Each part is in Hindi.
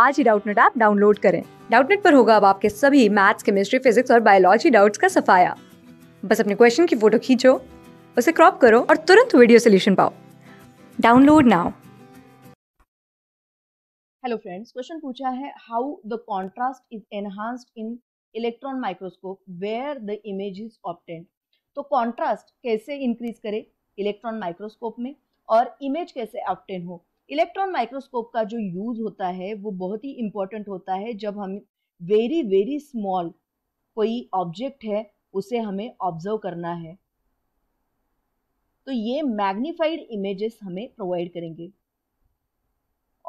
आज ही डाउटनेट ऐप डाउनलोड करें डाउटनेट पर होगा अब आपके सभी मैथ्स केमिस्ट्री फिजिक्स और बायोलॉजी डाउट्स का सफाया बस अपने क्वेश्चन की फोटो खींचो उसे क्रॉप करो और तुरंत वीडियो सोल्यूशन पाओ download now hello friends question पूछा है how the contrast is enhanced in electron microscope where the image is obtained तो कॉन्ट्रास्ट कैसे इंक्रीज करे इलेक्ट्रॉन माइक्रोस्कोप में और इमेज कैसे ऑप्टेन हो इलेक्ट्रॉन माइक्रोस्कोप का जो यूज होता है वो बहुत ही इम्पोर्टेंट होता है जब हम वेरी वेरी स्मॉल कोई ऑब्जेक्ट है उसे हमें ऑब्जर्व करना है तो ये मैग्नीफाइड इमेजेस हमें प्रोवाइड करेंगे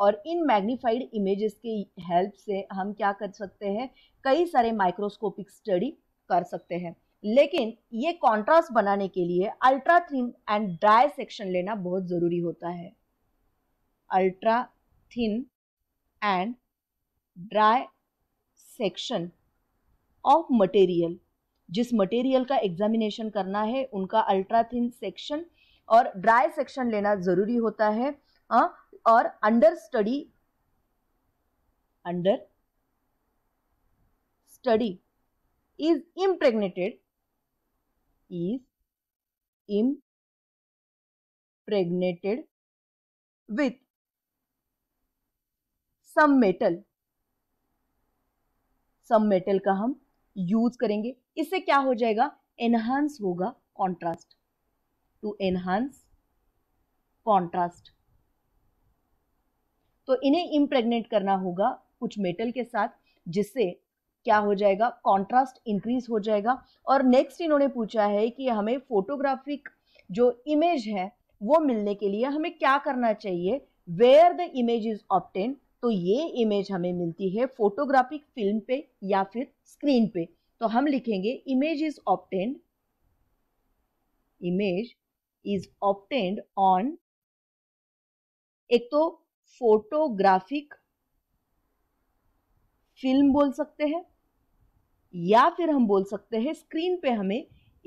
और इन मैग्नीफाइड इमेजेस के हेल्प से हम क्या कर सकते हैं कई सारे माइक्रोस्कोपिक स्टडी कर सकते हैं लेकिन ये कंट्रास्ट बनाने के लिए ultra thin and dry section लेना बहुत ज़रूरी होता है ultra thin and dry section of material जिस मटेरियल का एग्जामिनेशन करना है उनका अल्ट्रा थिन सेक्शन और ड्राई सेक्शन लेना जरूरी होता है आ, हाँ, और under study under study is impregnated is impregnated with some metal some metal का हम यूज करेंगे इससे क्या हो जाएगा एनहांस होगा कॉन्ट्रास्ट टू एनहांस कॉन्ट्रास्ट तो इन्हें इम्प्रेगनेट करना होगा कुछ मेटल के साथ जिससे क्या हो जाएगा कॉन्ट्रास्ट इंक्रीज हो जाएगा और नेक्स्ट इन्होंने पूछा है कि हमें फोटोग्राफिक जो इमेज है वो मिलने के लिए हमें क्या करना चाहिए where the image is obtain तो ये इमेज हमें मिलती है फोटोग्राफिक फिल्म पे या फिर स्क्रीन पे तो हम लिखेंगे image is obtained image is obtained on एक तो फोटोग्राफिक फिल्म बोल सकते हैं या फिर हम बोल सकते हैं स्क्रीन पे हमें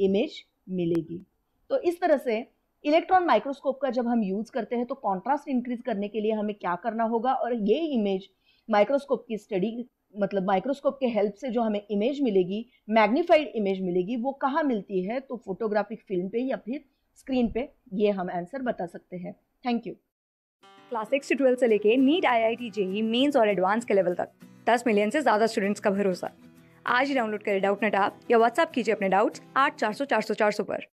इमेज मिलेगी तो इस तरह से इलेक्ट्रॉन माइक्रोस्कोप का जब हम यूज करते हैं तो कॉन्ट्रास्ट इंक्रीज करने के लिए हमें क्या करना होगा और ये इमेज माइक्रोस्कोप की स्टडी मतलब माइक्रोस्कोप के हेल्प से जो हमें इमेज मिलेगी मैग्निफाइड इमेज मिलेगी वो कहाँ मिलती है तो फोटोग्राफिक फिल्म पे या फिर स्क्रीन पे ये हम आंसर बता सकते हैं थैंक यू क्लास सिक्स से ट्वेल्थ से लेके NEET I I T JEE mains और एडवांस के लेवल तक दस मिलियन से ज़्यादा स्टूडेंट्स का भरोसा आज ही डाउनलोड करें डाउट नेट आप या व्हाट्सअप कीजिए अपने डाउट्स आठ चार सौ चार सौ चार सौ पर